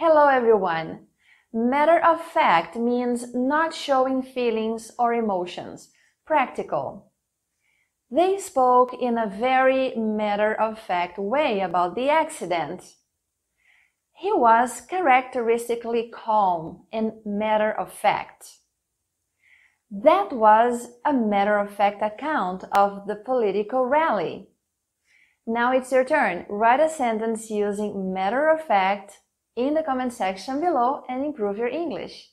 Hello, everyone. Matter of fact means not showing feelings or emotions, practical. They spoke in a very matter of fact way about the accident. He was characteristically calm and matter of fact. That was a matter of fact account of the political rally. Now it's your turn. Write a sentence using matter of fact in the comment section below and improve your English.